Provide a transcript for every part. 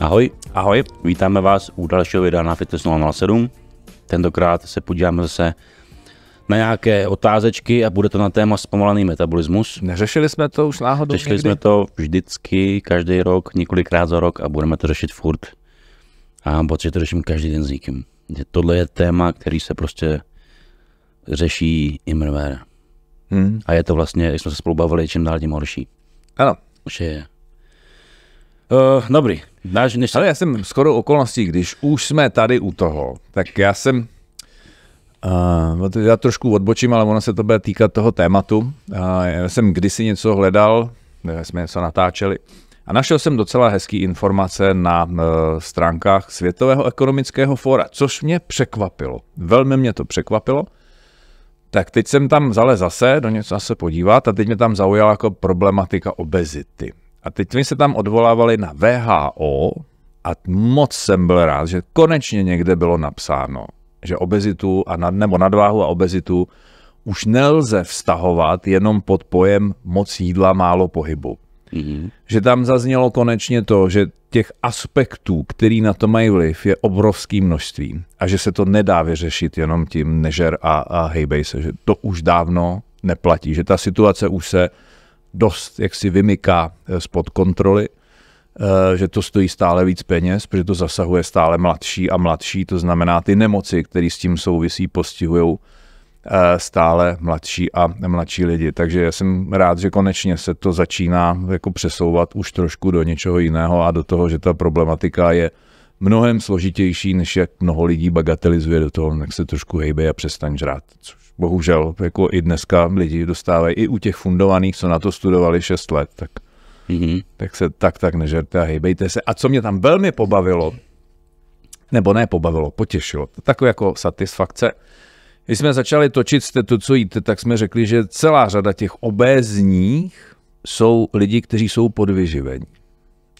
Ahoj. Ahoj. Vítáme vás u dalšího videa na Fitness 007. Tentokrát se podíváme zase na nějaké otázečky a bude to na téma zpomalený metabolismus. Neřešili jsme to už náhodou Řešili někdy? jsme to vždycky, každý rok, několikrát za rok a budeme to řešit furt. A protože to řeším každý den s někým. Tohle je téma, který se prostě řeší i Hmm. A je to vlastně, jak jsme se spolu bavili, čím dál tím horší. Ano. Že Uh, dobrý. Dáš než... Ale já jsem skoro okolností, když už jsme tady u toho, tak já jsem Uh, já trošku odbočím, ale ono se to bude týkat toho tématu. Uh, já jsem kdysi něco hledal, jsme něco natáčeli a našel jsem docela hezký informace na uh, stránkách Světového ekonomického fóra, což mě překvapilo. Velmi mě to překvapilo. Tak teď jsem tam zale zase do něco se podívat a teď mě tam zaujala jako problematika obezity. A teď mi se tam odvolávali na VHO a moc jsem byl rád, že konečně někde bylo napsáno, že obezitu a nad, nebo nadváhu a obezitu už nelze vztahovat jenom pod pojem moc jídla, málo pohybu. Mm-hmm. Že tam zaznělo konečně to, že těch aspektů, který na to mají vliv, je obrovský množství a že se to nedá vyřešit jenom tím nežer a, a hejbej se, že to už dávno neplatí, že ta situace už se dost jaksi vymyká eh, spod kontroly, eh, že to stojí stále víc peněz, protože to zasahuje stále mladší a mladší, to znamená ty nemoci, které s tím souvisí, postihují eh, stále mladší a mladší lidi. Takže já jsem rád, že konečně se to začíná jako přesouvat už trošku do něčeho jiného a do toho, že ta problematika je mnohem složitější, než jak mnoho lidí bagatelizuje do toho, jak se trošku hejbe a přestaň žrát. Což bohužel jako i dneska lidi dostávají i u těch fundovaných, co na to studovali 6 let, tak, mm-hmm. tak se tak tak nežerte a hejbejte se. A co mě tam velmi pobavilo, nebo ne pobavilo, potěšilo, takové jako satisfakce, když jsme začali točit jste to, co jíte, tak jsme řekli, že celá řada těch obézních jsou lidi, kteří jsou podvyživení.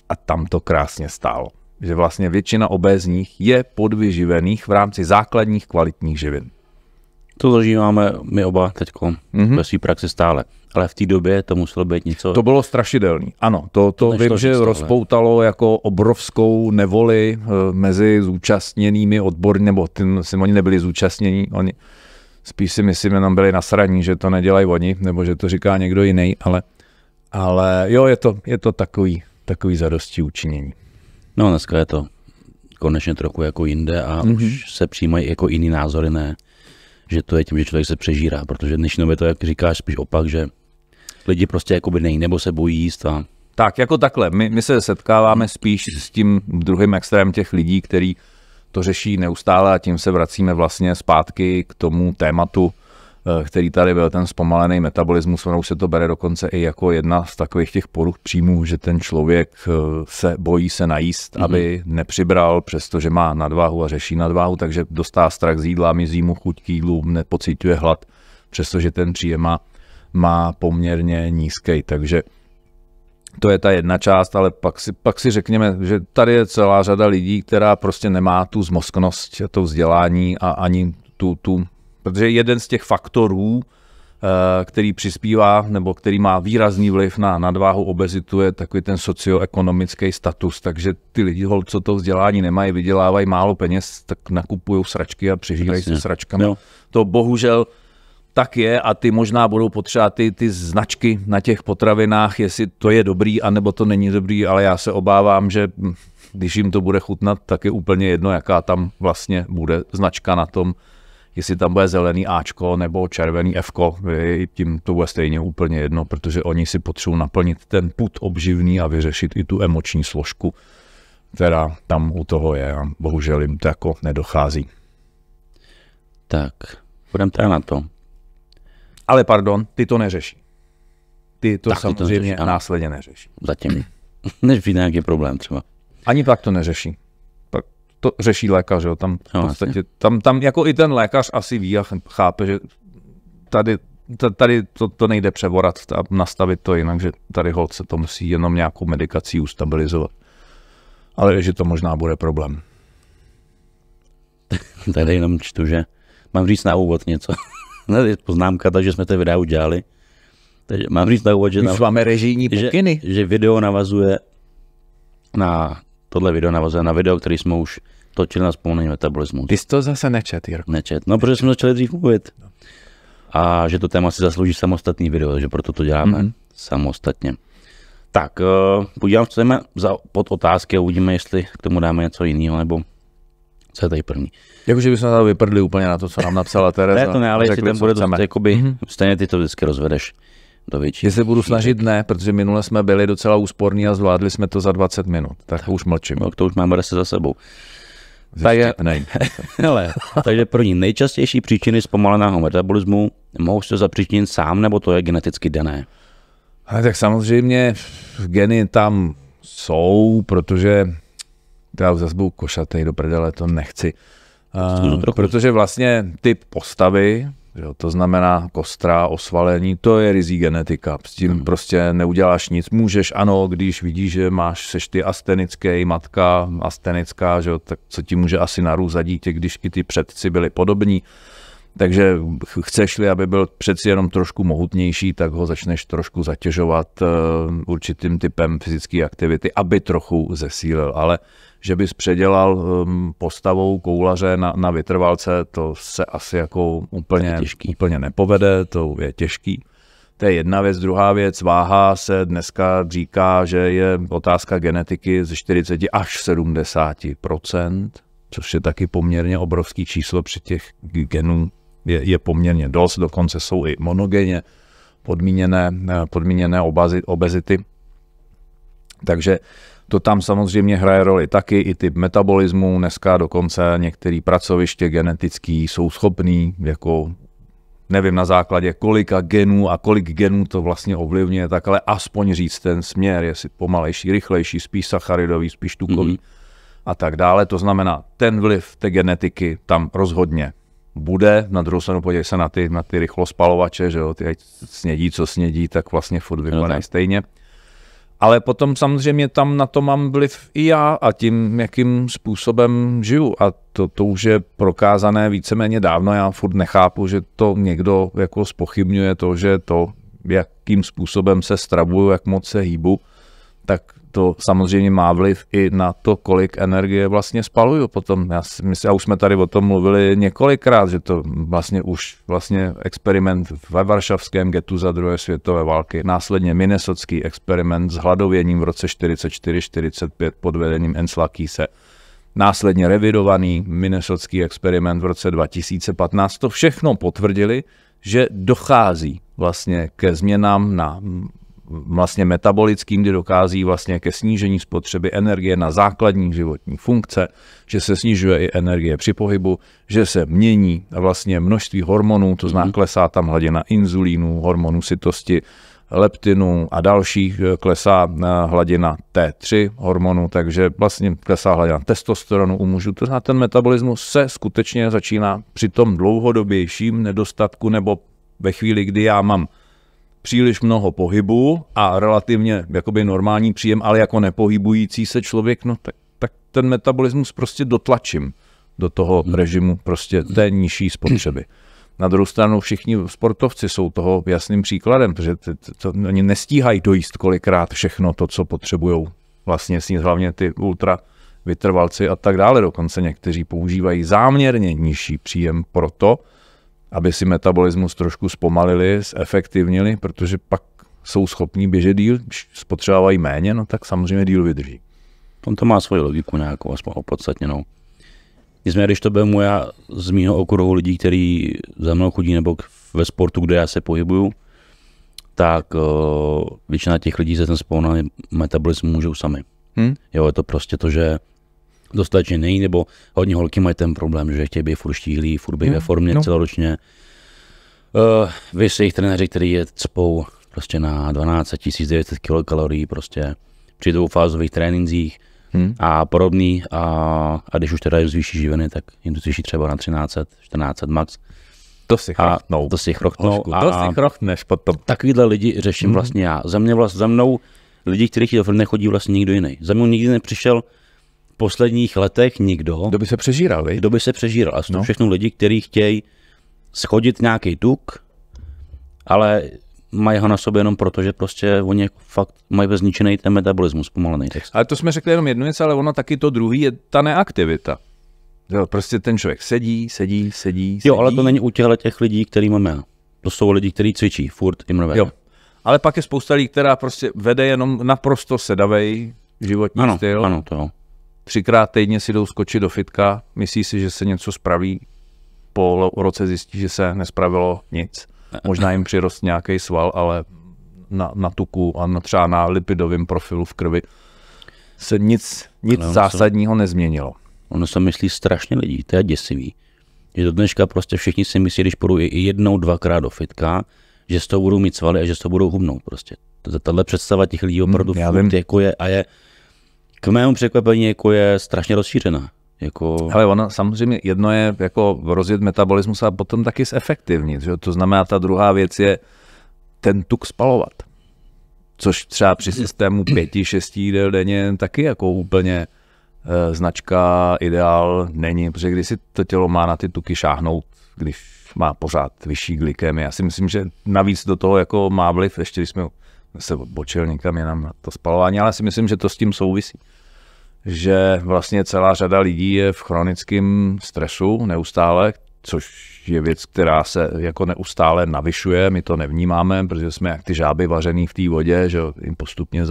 A tam to krásně stálo že vlastně většina obézních je podvyživených v rámci základních kvalitních živin. To zažíváme my oba teď mm-hmm. ve své praxi stále. Ale v té době to muselo být něco... To bylo strašidelné. Ano, to, to, to vím, že stále. rozpoutalo jako obrovskou nevoli eh, mezi zúčastněnými odborní, nebo tím, si oni nebyli zúčastnění, oni spíš si myslím, jenom byli nasraní, že to nedělají oni, nebo že to říká někdo jiný, ale, ale jo, je to, je to takový, takový zadosti učinění. No dneska je to konečně trochu jako jinde a mm-hmm. už mhm. se přijímají jako jiný názory, ne že to je tím, že člověk se přežírá, protože dnešní době to, jak říkáš, spíš opak, že lidi prostě jakoby nejí nebo se bojí jíst a tak, jako takhle. My, my se setkáváme spíš s tím druhým extrémem těch lidí, který to řeší neustále a tím se vracíme vlastně zpátky k tomu tématu Eh, který tady byl, ten zpomalený metabolismus, ono se to bere dokonce i jako jedna z takových těch poruch příjmů, že ten člověk eh, se bojí se najíst, mm-hmm. aby nepřibral, přestože má nadváhu a řeší nadváhu, takže dostá strach z jídla, mizí mu chuť k jídlu, nepocituje hlad, přestože ten příjem má, má poměrně nízký, takže to je ta jedna část, ale pak si, pak si řekněme, že tady je celá řada lidí, která prostě nemá tu zmozknost, to vzdělání a ani tu, tu Protože jeden z těch faktorů, eh, který přispívá nebo který má výrazný vliv na nadváhu obezitu, je takový ten socioekonomický status. Takže ty lidi, co to vzdělání nemají, vydělávají málo peněz, tak nakupují sračky a přežívají se sračkami. Jo. To bohužel tak je a ty možná budou potřebovat ty, ty značky na těch potravinách, jestli to je dobrý, anebo to není dobrý, ale já se obávám, že hm, když jim to bude chutnat, tak je úplně jedno, jaká tam vlastně bude značka na tom jestli tam bude zelený Ačko nebo červený Fko, tím to bude stejně úplně jedno, protože oni si potřebují naplnit ten put obživný a vyřešit i tu emoční složku, která tam u toho je a bohužel jim to jako nedochází. Tak, budeme teda na to. Ale pardon, ty to neřeší. Ty to tak samozřejmě ty to neřeší, následně neřeší. Zatím. Než vidí nějaký problém třeba. Ani tak to neřeší to řeší lékař, jo, tam v podstatě, tam, tam jako i ten lékař asi ví a chápe, že tady, tady to, to nejde převorat a nastavit to jinak, že tady hod se to musí jenom nějakou medikací ustabilizovat. Ale že to možná bude problém. Tady jenom čtu, že mám říct na úvod něco. ne, je poznámka, takže jsme to videa udělali. Takže mám říct na úvod, že... Už máme režijní pokyny. Že, že video navazuje na tohle video navazuje na video, který jsme už točili na vzpomínání metabolismu. Ty jsi to zase nečet, Jirko. Nečet, no protože jsme začali dřív mluvit. A že to téma si zaslouží samostatný video, takže proto to děláme mm-hmm. samostatně. Tak, uh, podívám, co jdeme za pod otázky a uvidíme, jestli k tomu dáme něco jiného, nebo co je tady první. Jakože bychom tady vyprdli úplně na to, co nám napsala Tereza. ne, to ne, ale jestli tam bude to, jakoby, mm-hmm. stejně ty to vždycky rozvedeš do větší. Já se budu snažit ne, protože minule jsme byli docela úsporní a zvládli jsme to za 20 minut. Tak, tak. už mlčím. No, to už máme se za sebou. Takže, hele, takže ní nejčastější příčiny zpomaleného metabolismu mohou se zapříčinit sám, nebo to je geneticky dané? A tak samozřejmě geny tam jsou, protože já už zase budu košatej do prdele, to nechci. Uh, protože vlastně typ postavy, Jo, to znamená kostra, osvalení, to je rizí genetika. S tím hmm. prostě neuděláš nic. Můžeš, ano, když vidíš, že máš, seš ty astenický, matka astenická, že jo, tak co ti může asi narůst dítě, když i ty předci byli podobní. Takže chceš-li, aby byl přeci jenom trošku mohutnější, tak ho začneš trošku zatěžovat eh, určitým typem fyzické aktivity, aby trochu zesílil. Ale že bys předělal ehm, postavou koulaře na, na vytrvalce, to se asi jako úplně, těžký. úplně nepovede, to je těžký. To je jedna věc. Druhá věc, váha se dneska říká, že je otázka genetiky ze 40 až 70 což je taky poměrně obrovský číslo při těch genů je, je poměrně dost, dokonce jsou i monogenně podmíněné, eh, podmíněné obazi, obezity. Takže to tam samozřejmě hraje roli taky, i typ metabolismu. Dneska dokonce některé pracoviště genetický jsou schopné, jako nevím na základě kolika genů a kolik genů to vlastně ovlivňuje, tak ale aspoň říct ten směr, jestli pomalejší, rychlejší, spíš sacharidový, spíš tukový mm-hmm. a tak dále. To znamená, ten vliv té genetiky tam rozhodně bude. Na druhou stranu podívej se na ty, na ty rychlospalovače, že jo, ty ať snědí, co snědí, tak vlastně furt vypadají no, stejně. Ale potom samozřejmě tam na to mám vliv i já a tím, jakým způsobem žiju. A to, to už je prokázané víceméně dávno. Já furt nechápu, že to někdo jako spochybňuje to, že to, jakým způsobem se stravuju, jak moc se hýbu, tak to samozřejmě má vliv i na to, kolik energie vlastně spaluju potom. Já si myslím, a už jsme tady o tom mluvili několikrát, že to vlastně už vlastně experiment ve varšavském getu za druhé světové války, následně minnesotský experiment s hladověním v roce 1944-1945 pod vedením Ensla Kise, následně revidovaný minnesotský experiment v roce 2015, to všechno potvrdili, že dochází vlastně ke změnám na vlastně metabolickým, kdy dokází vlastně ke snížení spotřeby energie na základní životní funkce, že se snižuje i energie při pohybu, že se mění vlastně množství hormonů, to znamená mhm. klesá tam hladina inzulínu, hormonů sytosti, leptinu a dalších eh, klesá eh, hladina T3 hormonu, takže vlastně klesá hladina testosteronu u mužů. To znamená, ten metabolismus se skutečně začíná při tom dlouhodobějším nedostatku nebo ve chvíli, kdy já mám příliš mnoho pohybu a relativně jakoby normální příjem, ale jako nepohybující se člověk, no tak, tak ten metabolismus prostě dotlačím do toho hmm. režimu prostě té nižší spotřeby. Na druhou stranu všichni sportovci jsou toho jasným příkladem, protože to, to, to, oni nestíhají dojíst kolikrát všechno to, co potřebují. Vlastně ním hlavně ty ultra vytrvalci a tak dále. Dokonce někteří používají záměrně nižší příjem proto, aby si metabolismus trošku zpomalili, zefektivnili, protože pak jsou schopní běžet díl, když spotřebávají méně, no tak samozřejmě díl vydrží. On to má svoji logiku nějakou, aspoň opodstatněnou. Nicméně, když to vezmu já z mého okruhu lidí, který za mnou chodí nebo ve sportu, kde já se pohybuju, tak o, eh, většina těch lidí se ten spolný metabolismus můžou sami. Hmm? Jo, je to prostě to, že dostatečně nejí, nebo hodně holky mají ten problém, že chtějí být furt štíhlí, furt být hmm. ve formě no. celoročně. Uh, vy si jejich trenéři, který je cpou prostě na 12 900 kilokalorií, prostě při dvoufázových tréninzích hmm. a podobný. A, a když už teda zvýší živiny, tak jim to zvýší třeba na 1300, 1400 max. To si chrochnou. To si chrochnou. A, to si chrochneš potom. Takovýhle lidi řeším hmm. vlastně já. Za mě vlast, za mnou lidi, kteří firmy, nechodí vlastně nikdo jiný. Za mnou nikdy nepřišel posledních letech nikdo. Kdo by se přežíral, vi? Kdo by se přežíral. A jsou no. všechno lidi, kteří chtějí schodit nějaký tuk, ale mají ho na sobě jenom proto, že prostě oni fakt mají zničený ten metabolismus pomalený. Ale to jsme řekli jenom jednu věc, ale ono taky to druhý je ta neaktivita. Jo, prostě ten člověk sedí, sedí, sedí, sedí. Jo, ale to není u těchto těch lidí, který máme To jsou lidi, kteří cvičí furt imrové. Jo. Ale pak je spousta lidí, která prostě vede jenom naprosto sedavej životní ano, styl. Ano, to jo. Třikrát týdně si jdou skočit do fitka, myslí si, že se něco spraví, po roce zjistí, že se nespravilo nic. Možná jim přirost nějaký sval, ale na, na tuku a na, třeba na lipidovém profilu v krvi se nic, nic ono zásadního se, nezměnilo. Ono se myslí strašně lidí, to je děsivý. Že do dneška prostě všichni si myslí, když půjdu i jednou, dvakrát do fitka, že z toho budou mít svaly a že z toho budou hubnout prostě. Tato představa těch lidí opravdu hmm, já vím. jako je a je k mému překvapení jako je strašně rozšířená. Jako... Ale ona samozřejmě jedno je jako rozjet metabolismus a potom taky zefektivnit. Že? To znamená, ta druhá věc je ten tuk spalovat. Což třeba při systému pěti, šesti jídel denně taky jako úplně e, značka ideál není, protože když si to tělo má na ty tuky šáhnout, když má pořád vyšší glykemii. Já si myslím, že navíc do toho jako má vliv, ještě když jsme se bočil někam jenom na to spalování, ale si myslím, že to s tím souvisí. Že vlastně celá řada lidí je v chronickém stresu neustále, což je věc, která se jako neustále navyšuje, my to nevnímáme, protože jsme jak ty žáby vařený v té vodě, že jim postupně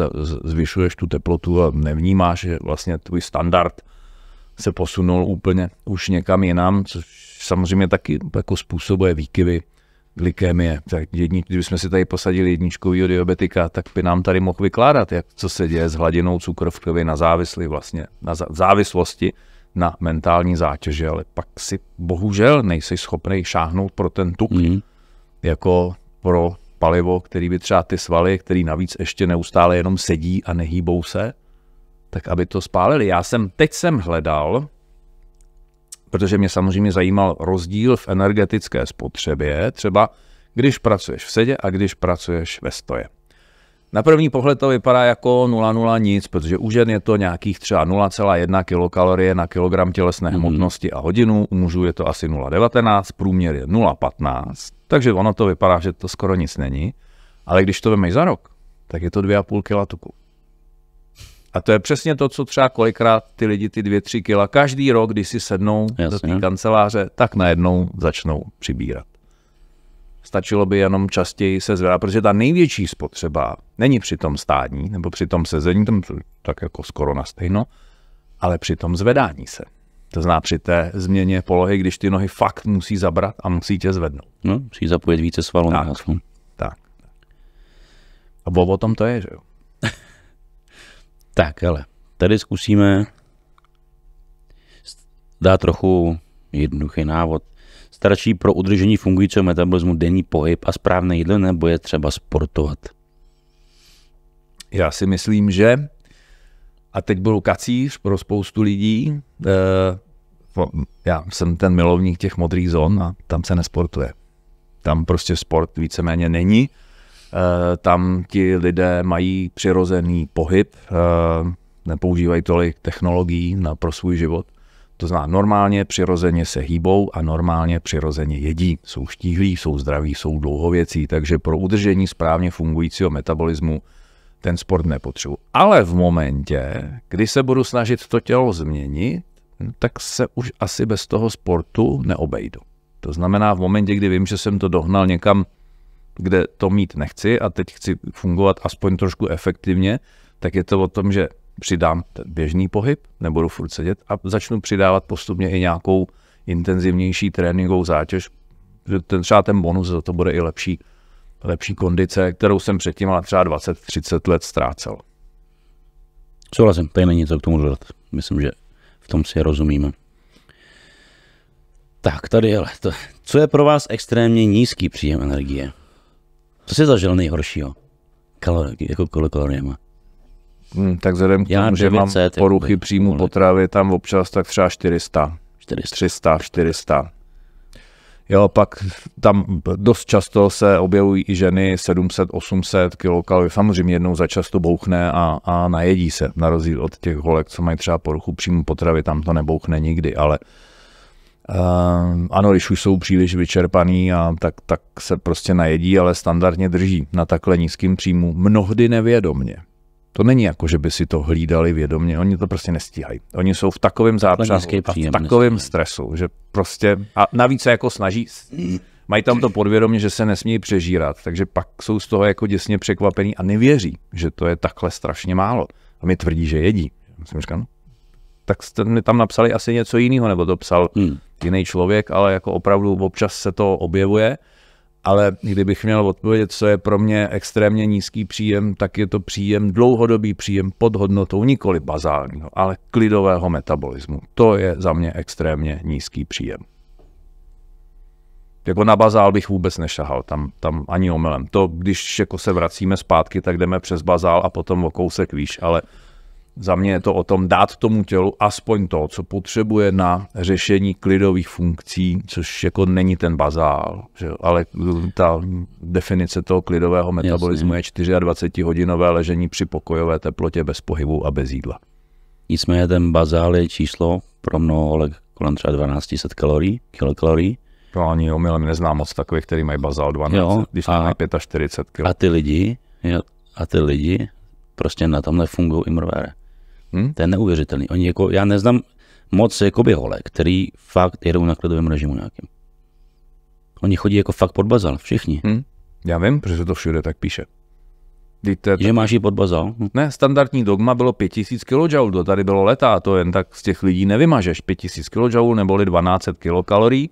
zvyšuješ tu teplotu a nevnímáš, že vlastně tvůj standard se posunul úplně už někam jinam, což samozřejmě taky jako způsobuje výkyvy glykémie. Tak jedni, kdybychom si tady posadili jedničkový diabetika, tak by nám tady mohl vykládat, jak, co se děje s hladinou cukru v krvi na závislí vlastně, na zá, závislosti na mentální zátěže, ale pak si bohužel nejsi schopný šáhnout pro ten tuk, mm. jako pro palivo, který by třeba ty svaly, který navíc ještě neustále jenom sedí a nehýbou se, tak aby to spálili. Já jsem, teď jsem hledal protože mě samozřejmě zajímal rozdíl v energetické spotřebě, třeba když pracuješ v sedě a když pracuješ ve stoje. Na první pohled to vypadá jako 0,0 nic, protože u žen je to nějakých třeba 0,1 kilokalorie na kilogram tělesné mhm. hmotnosti a hodinu, u mužů je to asi 0,19, průměr je 0,15, takže ono to vypadá, že to skoro nic není, ale když to vemeš za rok, tak je to 2,5 kg tuku. A to je přesně to, co třeba kolikrát ty lidi, ty dvě, tři kila, každý rok, když si sednou Jasně. do té kanceláře, tak najednou začnou přibírat. Stačilo by jenom častěji se zvedat, protože ta největší spotřeba není při tom stání nebo při tom sezení, tam tak jako skoro na stejno, ale při tom zvedání se. To znamená při té změně polohy, když ty nohy fakt musí zabrat a musí tě zvednout. No, musí zapojit více svalů. Tak, tak. A o tom to je, že jo? Tak, ale tady zkusíme dát trochu jednoduchý návod. Starší pro udržení fungujícího metabolismu denní pohyb a správné jídlo, nebo je třeba sportovat? Já si myslím, že a teď budu kacíř pro spoustu lidí. Eh, já jsem ten milovník těch modrých zón a tam se nesportuje. Tam prostě sport víceméně není. Eh, tam ti lidé mají přirozený pohyb, eh, nepoužívají tolik technologií na, pro svůj život. To znamená, normálně přirozeně se hýbou a normálně přirozeně jedí. Jsou štíhlí, jsou zdraví, jsou dlouhověcí, takže pro udržení správně fungujícího metabolismu ten sport nepotřebuji. Ale v momentě, kdy se budu snažit to tělo změnit, hm, tak se už asi bez toho sportu neobejdu. To znamená, v momentě, kdy vím, že jsem to dohnal někam kde to mít nechci a teď chci fungovat aspoň trošku efektivně, tak je to o tom, že přidám ten běžný pohyb, nebudu furt sedět a začnu přidávat postupně i nějakou intenzivnější tréninkovou zátěž. Ten, třeba ten bonus za to bude i lepší, lepší kondice, kterou jsem předtím ale třeba 20-30 let ztrácel. Souhlasím, tady není co k tomu dodat. Myslím, že v tom si rozumíme. Tak, tady, ale to, co je pro vás extrémně nízký příjem energie? Co jsi zažil nejhoršího? Kalor, jako má? Hmm, tak vzhledem k tomu, že mám poruchy jakoby, příjmu kolik. potravy tam občas, tak třeba 400, 400. 300, 400. Jo, pak tam dost často se objevují i ženy 700-800 kilokalorie. Samozřejmě jednou za často bouchne a, a najedí se, na rozdíl od těch holek, co mají třeba poruchu příjmu potravy, tam to nebouchne nikdy, ale Um, ano, když už jsou příliš vyčerpaný, a tak, tak se prostě najedí, ale standardně drží na takhle nízkým příjmu, mnohdy nevědomně. To není jako, že by si to hlídali vědomě, oni to prostě nestíhají. Oni jsou v takovém zápřahu, v takovém stresu, že prostě, a navíc se jako snaží, mají tam to podvědomě, že se nesmí přežírat, takže pak jsou z toho jako děsně překvapení a nevěří, že to je takhle strašně málo. A mi tvrdí, že jedí. Myslím, že no, tak jste mi tam napsali asi něco jiného, nebo to psal hmm. jiný člověk, ale jako opravdu občas se to objevuje. Ale kdybych měl odpovědět, co je pro mě extrémně nízký příjem, tak je to příjem dlouhodobý příjem pod hodnotou nikoli bazálního, no, ale klidového metabolismu. To je za mě extrémně nízký příjem. Jako na bazál bych vůbec nešahal, tam, tam ani omylem. To, když jako se vracíme zpátky, tak jdeme přes bazál a potom o kousek výš, ale za mě je to o tom dát tomu tělu aspoň to, co potřebuje na řešení klidových funkcí, což jako není ten bazál, že? ale ta definice toho klidového metabolismu Jasně. je 24-hodinové ležení při pokojové teplotě bez pohybu a bez jídla. Nicméně ten bazál je číslo pro mnoho kolem třeba 1200 kalorií, kilokalorií. To ani omylem neznám moc takových, který mají bazál 12, jo, když a, mají 45 kg. A ty lidi, jo, a ty lidi prostě na tom nefungují i mrvére. Hmm? To je neuvěřitelný. Oni jako, já neznám moc jakoby hole, který fakt jedou na klidovém režimu nějakým. Oni chodí jako fakt pod bazal, všichni. Hmm? Já vím, protože to všude tak píše. Víte, že máš ji pod bazal? Ne, standardní dogma bylo 5000 kJ, to tady bylo leta, to jen tak z těch lidí nevymažeš. 5000 kJ neboli 1200 kilokalorií,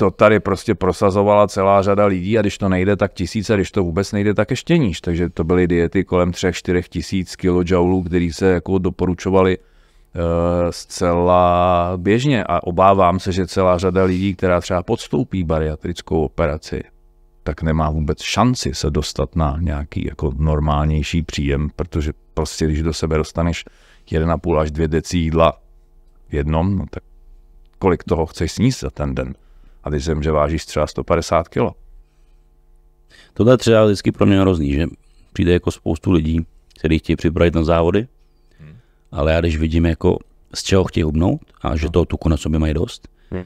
to tady prostě prosazovala celá řada lidí a když to nejde, tak tisíce, když to vůbec nejde, tak ještě níž. Takže to byly diety kolem 3-4 tisíc kilojoulů, které se jako doporučovali uh, zcela běžně a obávám se, že celá řada lidí, která třeba podstoupí bariatrickou operaci, tak nemá vůbec šanci se dostat na nějaký jako normálnější příjem, protože prostě když do sebe dostaneš 1,5 až 2 decí jídla v jednom, no tak kolik toho chceš sníst za ten den a ty zem, že vážíš třeba 150 kg. Tohle třeba vždycky pro mě hrozný, že přijde jako spoustu lidí, kteří chtějí připravit na závody, hmm. ale já když vidím jako z čeho chtějí hubnout a že hmm. toho tuku na sobě mají dost, hmm.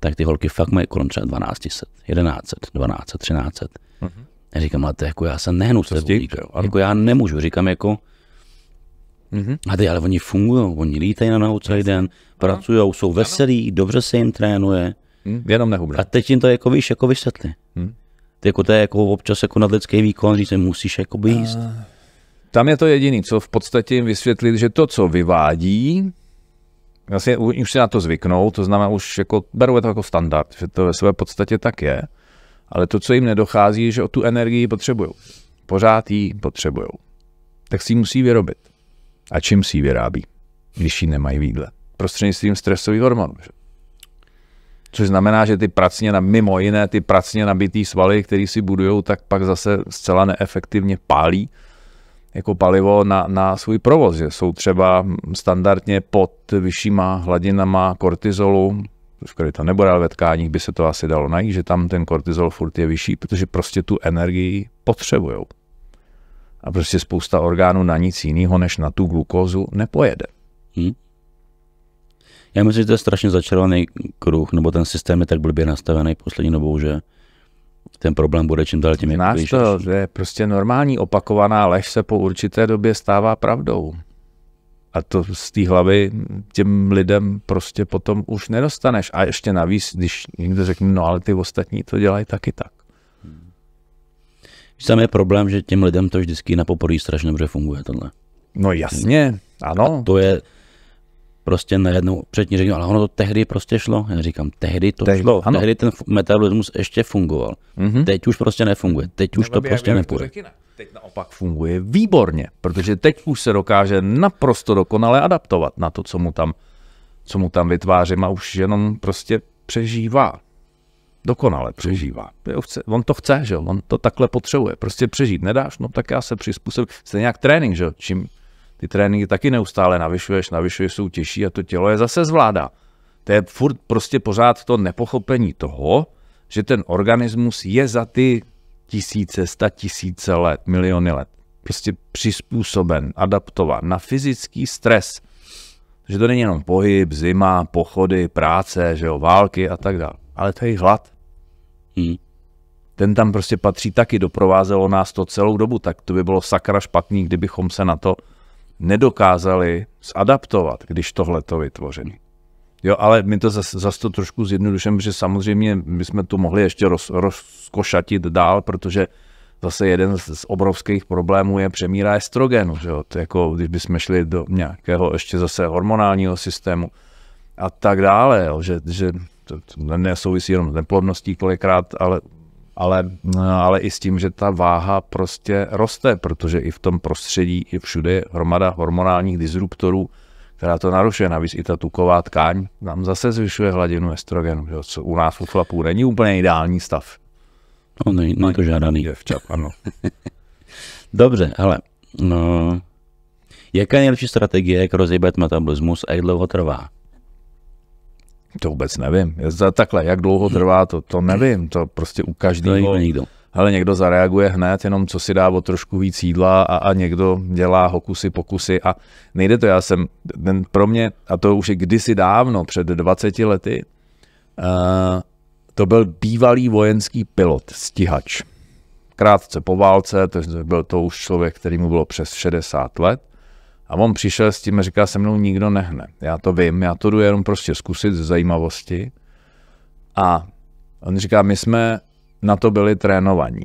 tak ty holky fakt mají kolem třeba 1200, 1100, 1200, 1300. Hmm. Já říkám, ale jako já se nehnu z Jako já nemůžu, říkám jako, Mm-hmm. A ty, ale oni fungují, oni lítají na nauce den, pracují, jsou veselí, dobře se jim trénuje. Hmm, jenom nehubne. A teď jim to jako víš, jako vysvětli. Hmm. jako to je jako občas jako nadlidský výkon, že se musíš jako by jíst. A... Tam je to jediný, co v podstatě jim vysvětlit, že to, co vyvádí, vlastně už si na to zvyknou, to znamená už jako, beru to jako standard, že to ve své podstatě tak je, ale to, co jim nedochází, že o tu energii potřebují. Pořád ji potřebují. Tak si ji musí vyrobit. A čím si ji vyrábí, když ji nemají výdle? Prostřednictvím stresových hormonů. Že? což znamená, že ty pracně, na, mimo jiné, ty pracně nabitý svaly, které si budují, tak pak zase zcela neefektivně pálí jako palivo na, na svůj provoz, že jsou třeba standardně pod vyššíma hladinama kortizolu, škoda to nebude, ale ve tkáních by se to asi dalo najít, že tam ten kortizol furt je vyšší, protože prostě tu energii potřebujou. A prostě spousta orgánů na nic jiného než na tu glukózu nepojede. Hmm. Já myslím, že to je strašně začarovaný kruh, nebo ten systém je tak blbě nastavený poslední dobou, že ten problém bude čím dál tím Znáš jak to, že prostě normální opakovaná lež se po určité době stává pravdou. A to z té hlavy těm lidem prostě potom už nedostaneš. A ještě navíc, když někdo řekne, no ale ty ostatní to dělají taky tak. Hmm. je problém, že těm lidem to vždycky na poprvé strašně dobře funguje tohle. No jasně, ano. A to je, prostě najednou předtím řeknu, ale ono to tehdy prostě šlo. Já říkám, tehdy to tehdy, šlo, ano. tehdy ten metabolismus ještě fungoval. Mm-hmm. Teď už prostě nefunguje, teď už Nebo to prostě nepůjde. Teď naopak funguje výborně, protože teď už se dokáže naprosto dokonale adaptovat na to, co mu tam, co mu tam vytvářím a už jenom prostě přežívá. Dokonale přežívá. On to chce, že on to takhle potřebuje. Prostě přežít nedáš, no tak já se přizpůsobím. Jste nějak trénink, že čím ty tréninky taky neustále navyšuješ, navyšuješ, jsou těžší a to tělo je zase zvládá. To je furt prostě pořád to nepochopení toho, že ten organismus je za ty tisíce, sta tisíce let, miliony let prostě přizpůsoben, adaptovan na fyzický stres. Že to není jenom pohyb, zima, pochody, práce, že jo, války a tak dále. Ale to je hlad. Hmm ten tam prostě patří taky, doprovázelo nás to celou dobu, tak to by bylo sakra špatný, kdybychom se na to nedokázali zadaptovat, když tohle to vytvořili. Jo, ale my to zase zas to trošku zjednodušujeme, že samozřejmě my jsme to mohli ještě roz, rozkošatit dál, protože zase jeden z, z obrovských problémů je přemíra estrogenu, že jo? To jako když bychom šli do nějakého ještě zase hormonálního systému a tak dále, jo? že, že to, to nesouvisí jenom s neplodností kolikrát, ale ale, ale i s tím, že ta váha prostě roste, protože i v tom prostředí je všude hromada hormonálních disruptorů, která to narušuje. Navíc i ta tuková tkáň nám zase zvyšuje hladinu estrogenu, že? co u nás u chlapů není úplně ideální stav. No, není, není to žádaný. Děvčat, ano. Dobře, ale no, jaká je nejlepší strategie, jak rozjíbat metabolismus a jak dlouho trvá? To vůbec nevím. Je takhle, jak dlouho trvá to, to nevím. To prostě u každého. Ale někdo zareaguje hned, jenom co si dá o trošku víc jídla a, a někdo dělá hokusy pokusy a nejde to. Já jsem, ten pro mě, a to už je kdysi dávno, před 20 lety, uh, to byl bývalý vojenský pilot, stíhač. Krátce po válce, to byl to už člověk, který mu bylo přes 60 let a on přišel s tím a říká, se mnou nikdo nehne. Já to vím, já to jdu jenom prostě zkusit z zajímavosti. A on říká, my jsme na to byli trénovaní.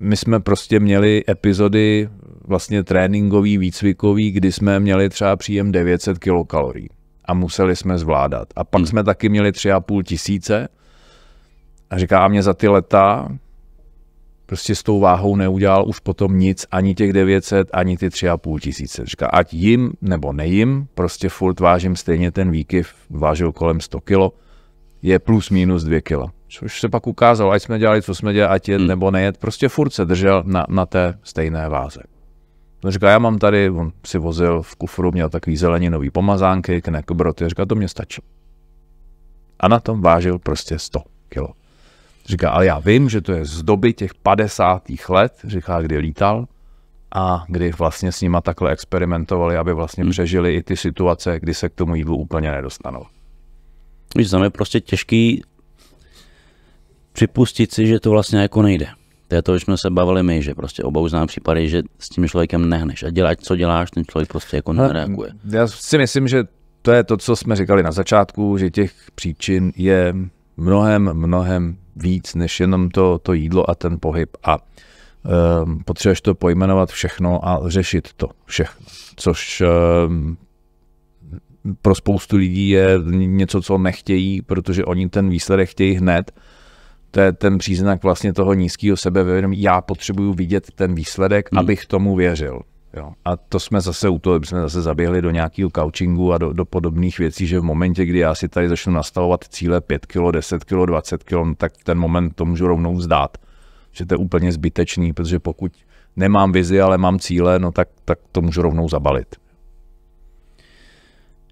My jsme prostě měli epizody vlastně tréninkový, výcvikový, kdy jsme měli třeba příjem 900 kilokalorií a museli jsme zvládat. A pak hmm. jsme taky měli 3,5 tisíce a říká, a mě za ty leta prostě s tou váhou neudělal už potom nic, ani těch 900, ani ty 3,5 tisíce. Říká, ať jim nebo nejím, prostě furt vážím stejně ten výkyv, vážil kolem 100 kilo, je plus minus 2 kila. Což se pak ukázalo, ať jsme dělali, co jsme dělali, ať jet hmm. nebo nejet, prostě furt se držel na, na té stejné váze. On no říká, já mám tady, on si vozil v kufru, měl takový zeleninový pomazánky, broty, říká, to mě stačí. A na tom vážil prostě 100 kilo. Říká, ale já vím, že to je z doby těch 50. let, říká, kdy lítal a kdy vlastně s nima takhle experimentovali, aby vlastně hmm. přežili i ty situace, kdy se k tomu jídlu úplně nedostanou. Víš, tam je prostě těžký připustit si, že to vlastně jako nejde. To je to, jsme se bavili my, že prostě obou znám případy, že s tím člověkem nehneš a dělat, co děláš, ten člověk prostě jako no, nereaguje. Já si myslím, že to je to, co jsme říkali na začátku, že těch příčin je mnohem, mnohem víc než jenom to, to jídlo a ten pohyb. A e, potřebuješ to pojmenovat všechno a řešit to všechno, což e, pro spoustu lidí je něco, co nechtějí, protože oni ten výsledek chtějí hned. To je ten příznak vlastně toho nízkého sebevědomí. Já potřebuju vidět ten výsledek, hmm. abych tomu věřil. Jo. A to jsme zase u toho, jsme zase zaběhli do nějakého couchingu a do, do podobných věcí, že v momentě, kdy já si tady začnu nastavovat cíle 5 kg, 10 kg, 20 kg, tak ten moment to můžu rovnou vzdát. Že to je úplně zbytečný, protože pokud nemám vizi, ale mám cíle, no tak, tak to můžu rovnou zabalit.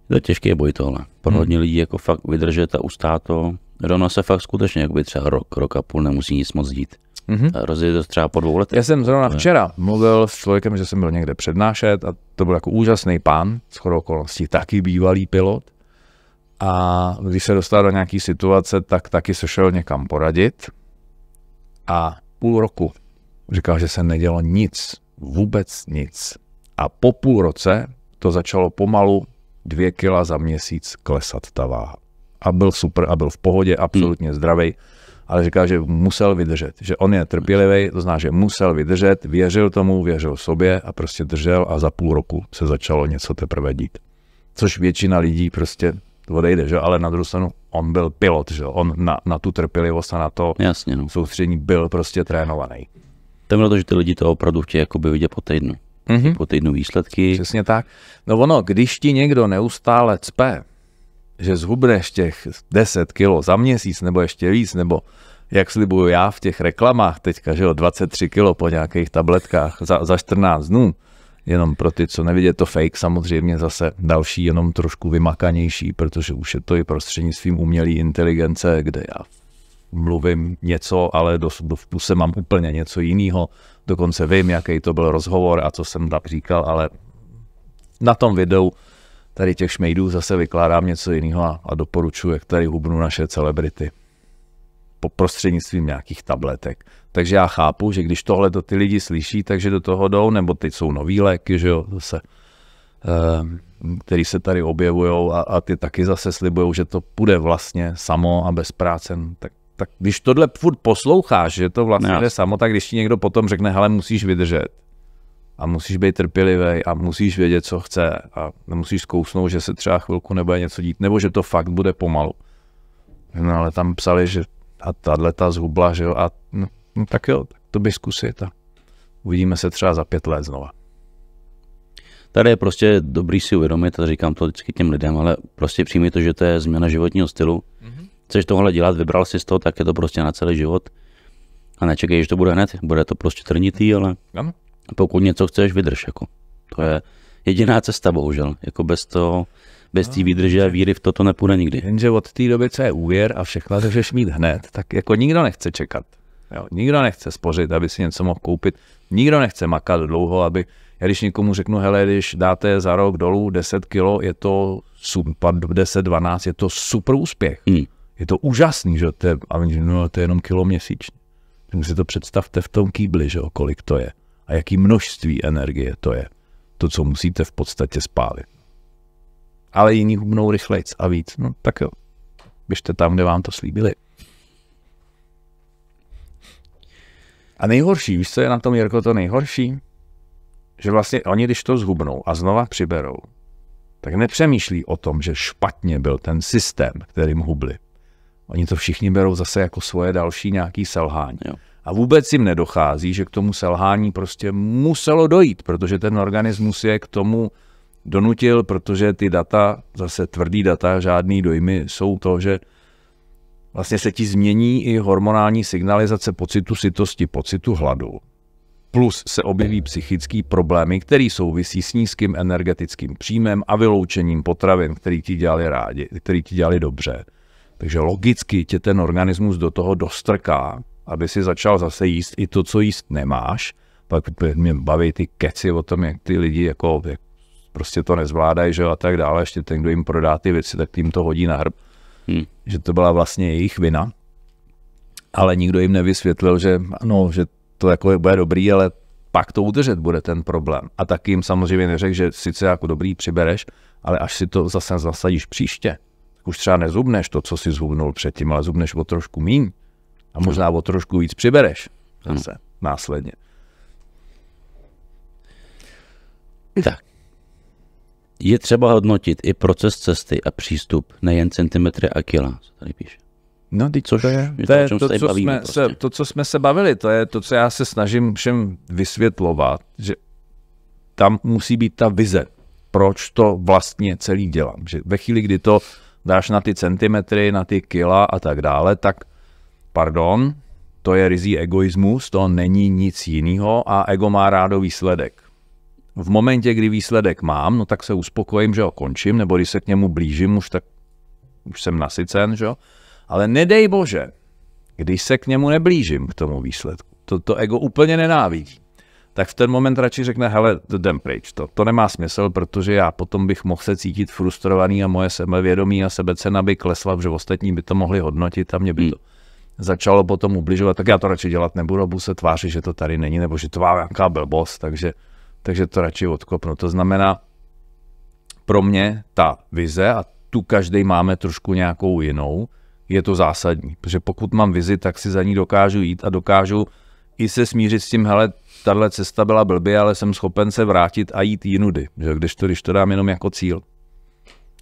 To je těžký boj tohle. Pro hmm. hodně hmm. lidí jako fakt vydržet a ustát to. Rovno se fakt skutečně jakoby třeba rok, rok a půl nemusí nic moc dít. Mm-hmm. třeba po dvou letech. Já jsem zrovna včera mluvil s člověkem, že jsem byl někde přednášet a to byl jako úžasný pán, s okolností taky bývalý pilot. A když se dostal do nějaký situace, tak taky se šel někam poradit. A půl roku říkal, že se nedělo nic, vůbec nic. A po půl roce to začalo pomalu dvě kila za měsíc klesat ta váha. A byl super a byl v pohodě, absolutně hmm. zdravý ale říká, že musel vydržet, že on je trpělivý, to znamená, že musel vydržet, věřil tomu, věřil sobě a prostě držel a za půl roku se začalo něco teprve dít. Což většina lidí prostě odejde, že? ale na druhou stranu on byl pilot, že? on na, na tu trpělivost a na to Jasně, no. soustředění byl prostě trénovaný. To bylo to, že ty lidi to opravdu chtějí jakoby vidět po týdnu. Mm-hmm. Po týdnu výsledky. Přesně tak. No ono, když ti někdo neustále cpe, že zhubneš těch 10 kilo za měsíc nebo ještě víc, nebo jak slibuju já v těch reklamách teďka, že jo, 23 kilo po nějakých tabletkách za, za 14 dnů, jenom pro ty, co nevidí, to fake samozřejmě zase další, jenom trošku vymakanější, protože už je to i prostřednictvím umělé inteligence, kde já mluvím něco, ale do, do v puse mám úplně něco jiného. Dokonce vím, jaký to byl rozhovor a co jsem tak říkal, ale na tom videu tady těch šmejdů zase vykládám něco jiného a, a doporučuji, jak tady hubnu naše celebrity po prostřednictvím nějakých tabletek. Takže já chápu, že když tohle to ty lidi slyší, takže do toho jdou, nebo teď jsou nový léky, že jo, zase, ehm, který se tady objevují a, a ty taky zase slibují, že to půjde vlastně samo a bez práce, no, tak tak když tohle furt posloucháš, že to vlastně no, jde samo, tak když ti někdo potom řekne, hele, musíš vydržet, a musíš být trpělivý a musíš vědět, co chce a nemusíš zkousnout, že se třeba chvilku nebude něco dít, nebo že to fakt bude pomalu. No ale tam psali, že a tahle ta zhubla, že jo, a no, no tak jo, tak to bych zkusit a uvidíme se třeba za pět let znova. Tady je prostě dobrý si uvědomit, a říkám to vždycky těm lidem, ale prostě přijmi to, že to je změna životního stylu. Mm-hmm. Chceš tohle dělat, vybral jsi to, tak je to prostě na celý život. A nečekej, že to bude hned, bude to prostě trnitý, ale ano pokud něco chceš, vydrž. Jako. To je jediná cesta, bohužel. Jako bez toho, bez té no. výdrže a víry v to to nepůjde nikdy. Jenže od té doby, co je úvěr a všechno to můžeš mít hned, tak jako nikdo nechce čekat. Jo, nikdo nechce spořit, aby si něco mohl koupit. Nikdo nechce makat dlouho, aby... Já když někomu řeknu, hele, když dáte za rok dolů 10 kilo, je to 10-12, je to super úspěch. Mm. Je to úžasný, že to je, a no, to je jenom kilo měsíčně. Tak si to představte v tom kýbli, že jo, kolik to je a jaký množství energie to je. To, co musíte v podstatě spálit. Ale jiní hubnou rychlejc a víc. No tak jo, běžte tam, kde vám to slíbili. A nejhorší, víš, co je na tom, Jirko, to nejhorší? Že vlastně oni, když to zhubnou a znova přiberou, tak nepřemýšlí o tom, že špatně byl ten systém, kterým hubli. Oni to všichni berou zase jako svoje další nějaký selhání. Jo. A vůbec jim nedochází, že k tomu selhání prostě muselo dojít, protože ten organismus je k tomu donutil, protože ty data, zase tvrdý data, žádný dojmy, jsou to, že vlastně se ti změní i hormonální signalizace pocitu sytosti, pocitu hladu. Plus se objeví psychické problémy, které souvisí s nízkým energetickým příjmem a vyloučením potravin, který ti dělali rádi, který ti dělali dobře. Takže logicky tě ten organismus do toho dostrká aby si začal zase jíst i to, co jíst nemáš. Pak mě baví ty keci o tom, jak ty lidi jako, jak prostě to nezvládají, že a tak dále. Ještě ten, kdo jim prodá ty věci, tak tím to hodí na hrb. Hmm. Že to byla vlastně jejich vina. Ale nikdo jim nevysvětlil, že ano, že to jako bude dobrý, ale pak to udržet bude ten problém. A tak jim samozřejmě neřekl, že sice jako dobrý přibereš, ale až si to zase zasadíš příště, tak už třeba nezubneš to, co si zhubnul předtím, ale zubneš o trošku méně. A možná o trošku víc přibereš hmm. zase hmm. následně. Tak. Je třeba hodnotit i proces cesty a přístup, nejen centimetry a kila, co tady píše. No, teď Což to je, to, je to, co, co jsme prostě. se, to, co jsme se bavili, to je to, co já se snažím všem vysvětlovat, že tam musí být ta vize, proč to vlastně celý dělám. Že ve chvíli, kdy to dáš na ty centimetry, na ty kila a tak dále, tak Pardon, to je rizí egoismus, to není nic jiného a ego má rádo výsledek. V momentě, kdy výsledek mám, no tak se uspokojím, že ho končím, nebo když se k němu blížím, už tak už jsem nasycen, že jo? Ale nedej bože, když se k němu neblížím, k tomu výsledku, to, to ego úplně nenávidí, tak v ten moment radši řekne, hele, jdem pryč, to, to nemá smysl, protože já potom bych mohl se cítit frustrovaný a moje sebevědomí a sebecena by klesla, že ostatní by to mohli hodnotit a mě by hmm. to... Hmm začalo potom ubližovat, tak já to radši dělat nebudu, budu se tvářit, že to tady není, nebo že to má nějaká blbost, takže, takže to radši odkopnu. To znamená, pro mě ta vize, a tu každý máme trošku nějakou jinou, je to zásadní, protože pokud mám vizi, tak si za ní dokážu jít a dokážu i se smířit s tím, hele, tahle cesta byla blbě, ale jsem schopen se vrátit a jít jinudy, že? Když, to, když to dám jenom jako cíl.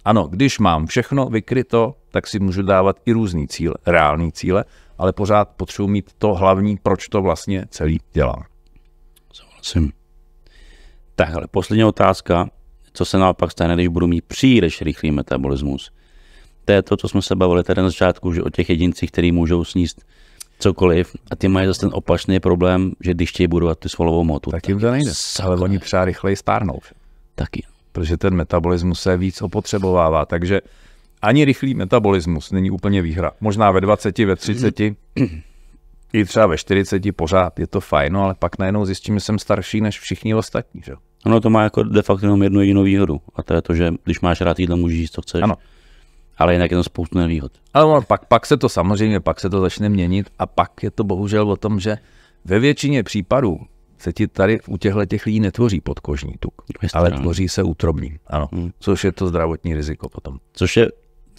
Ano, když mám všechno vykryto, tak si můžu dávat i různý cíle, reální cíle, ale pořád potřebuji mít to hlavní, proč to vlastně celý dělám. Souhlasím. Tak, ale poslední otázka. Co se naopak stane, když budu mít příliš rychlý metabolismus? To je to, co jsme se bavili tady na začátku, že o těch jedincích, který můžou sníst cokoliv a ty mají zase ten opačný problém, že když chtějí budovat ty svalovou motu. Tak jim to nejde, sakra. ale oni třeba rychleji stárnou. Taky. Protože ten metabolismus se víc opotřebovává, takže ani rychlý metabolismus není úplně výhra. Možná ve 20, ve 30, i třeba ve 40 pořád je to fajn, no, ale pak najednou zjistím, že jsem starší než všichni ostatní. Že? Ono to má jako de facto jenom jednu jedinou výhodu. A to je to, že když máš rád jídlo, můžeš jíst, co chceš. Ano. Ale jinak je to spoustu nevýhod. Ale pak, pak se to samozřejmě, pak se to začne měnit a pak je to bohužel o tom, že ve většině případů se ti tady u těchto těch lidí netvoří podkožní tuk, Jestli, ale tvoří se útrobní, ano, hmm. což je to zdravotní riziko potom. Což je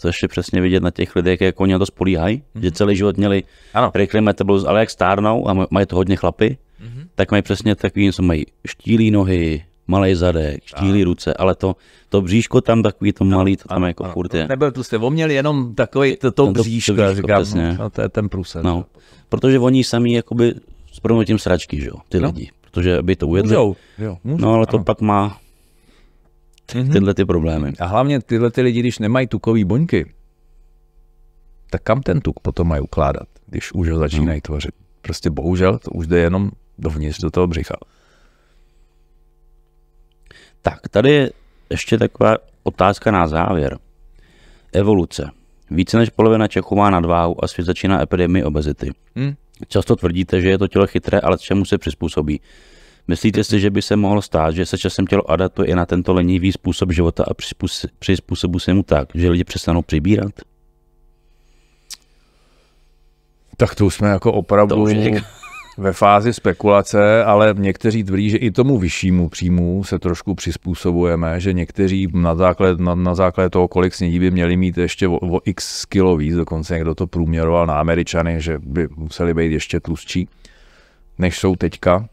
což je přesně vidět na těch lidech, jak oni na to spolíhají, mm-hmm. že celý život měli ano. metabolismus, ale jak stárnou a mají to hodně chlapy, mm-hmm. tak mají přesně takový, co mají štílí nohy, malý zadek, štílí ano. ruce, ale to, to bříško tam takový to malý, to tam ano, jako ano, furt je. Nebyl tu jste měl jenom takový to, to, ten, bříško, to bříško říkám, přesně. No, to je ten průser. No, protože oni sami jakoby s tím sračky, že jo, ty no. lidi, protože by to ujedli. Můžou, jo, můžou, no ale to ano. pak má mm-hmm. tyhle ty problémy. A hlavně tyhle ty lidi, když nemají tukové buňky, tak kam ten tuk potom mají ukládat, když už ho začínají no. tvořit? Prostě bohužel to už jde jenom dovnitř do toho břicha. Tak, tady je ještě taková otázka na závěr. Evoluce. Více než polovina Čechů má nadváhu a svět začíná epidemii obezity. Hmm. Často tvrdíte, že je to tělo chytré, ale čemu se přizpůsobí. Myslíte si, že by se mohlo stát, že se časem tělo adaptuje i na tento lenivý způsob života a přizpůsobu se mu tak, že lidi přestanou přibírat? Tak to už jsme jako opravdu jako- ve fázi spekulace, ale někteří tvrdí, že i tomu vyššímu příjmu se trošku přizpůsobujeme, že někteří na základě, na, na základ toho, kolik snědí by měli mít ještě o, o x kilo víc, dokonce někdo to průměroval na Američany, že by museli být ještě tlustší, než jsou teďka.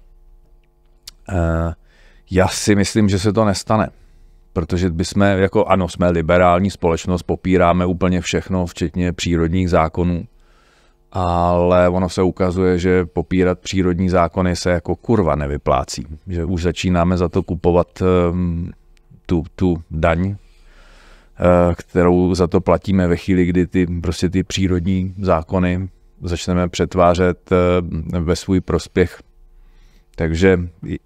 Eh, já si myslím, že se to nestane. Protože by jsme, jako ano, jsme liberální společnost, popíráme úplně všechno, včetně přírodních zákonů, ale ono se ukazuje, že popírat přírodní zákony se jako kurva nevyplácí. Že už začínáme za to kupovat ehm, tu, tu daň, eh, kterou za to platíme ve chvíli, kdy ty, prostě ty přírodní zákony začneme přetvářet eh, ve svůj prospěch takže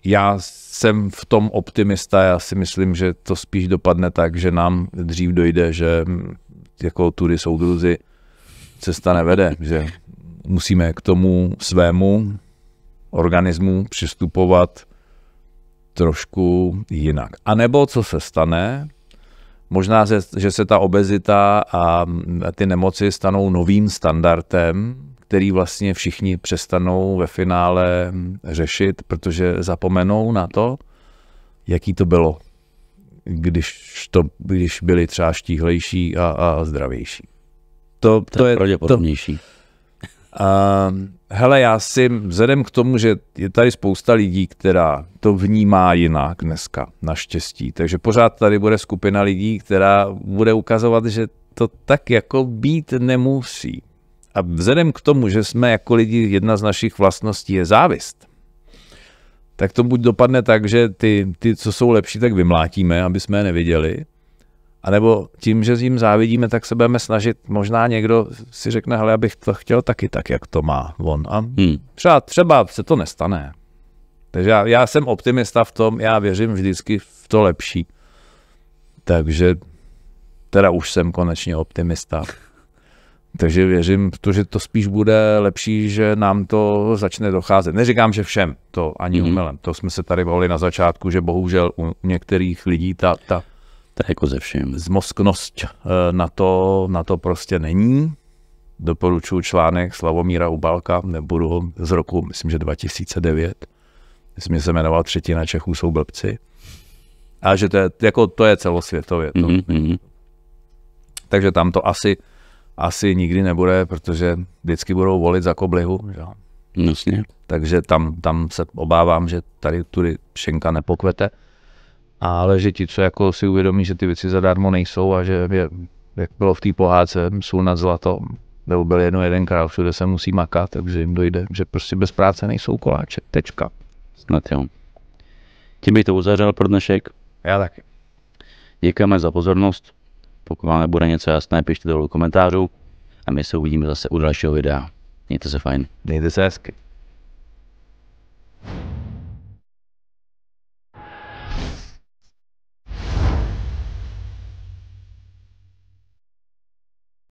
já jsem v tom optimista, já si myslím, že to spíš dopadne tak, že nám dřív dojde, že mm, jako tudy soudruzi cesta nevede, že musíme k tomu svému organismu přistupovat trošku jinak. A nebo co se stane, možná, že se ta obezita mm, a ty nemoci stanou novým standardem který vlastně všichni přestanou ve finále hm, řešit, protože zapomenou na to, jaký to bylo, když, to, když byli třeba štíhlejší a, a zdravější. To, to, to je pravděpodobnější. To, uh, hele, já si vzhledem k tomu, že je tady spousta lidí, která to vnímá jinak dneska, naštěstí. Takže pořád tady bude skupina lidí, která bude ukazovat, že to tak jako být nemusí. A vzhledem k tomu, že jsme jako lidi, jedna z našich vlastností je závist, tak to buď dopadne tak, že ty, ty co jsou lepší, tak vymlátíme, aby jsme je neviděli, anebo tím, že jim závidíme, tak se budeme snažit, možná někdo si řekne, hele, abych to chtěl taky tak, jak to má on. A hmm. třeba, třeba se to nestane. Takže já, já jsem optimista v tom, já věřím vždycky v to lepší. Takže teda už jsem konečně optimista. Takže věřím, že to spíš bude lepší, že nám to začne docházet. Neříkám, že všem, to ani mm-hmm. umelem. To jsme se tady bavili na začátku, že bohužel u některých lidí ta, ta ta jako ze všem. Zmosknost eh, na to, na to prostě není. Doporučuji článek Slavomíra Ubalka, nebudu ho z roku, myslím, že 2009. Myslím, že se jmenoval Třetina Čechů jsou blbci. A že to je, jako, to je celosvětově. To. Mm-hmm. Takže tam to asi asi nikdy nebude, protože vždycky budou volit za koblihu. Že? Jasně. Takže tam, tam se obávám, že tady tudy šenka nepokvete, ale že ti, co jako si uvědomí, že ty věci zadarmo nejsou a že je, jak bylo v té pohádce, sůl nad zlato, nebo byl jedno jeden král, všude se musí makat, takže jim dojde, že prostě bez práce nejsou koláče. Tečka. Snad jo. Tím bych to uzavřel pro dnešek. Já taky. Děkujeme za pozornost. Pokud vám nebude něco jasné, pište dolů komentářů a my se uvidíme zase u dalšího videa. Mějte se fajn. Mějte se hezky.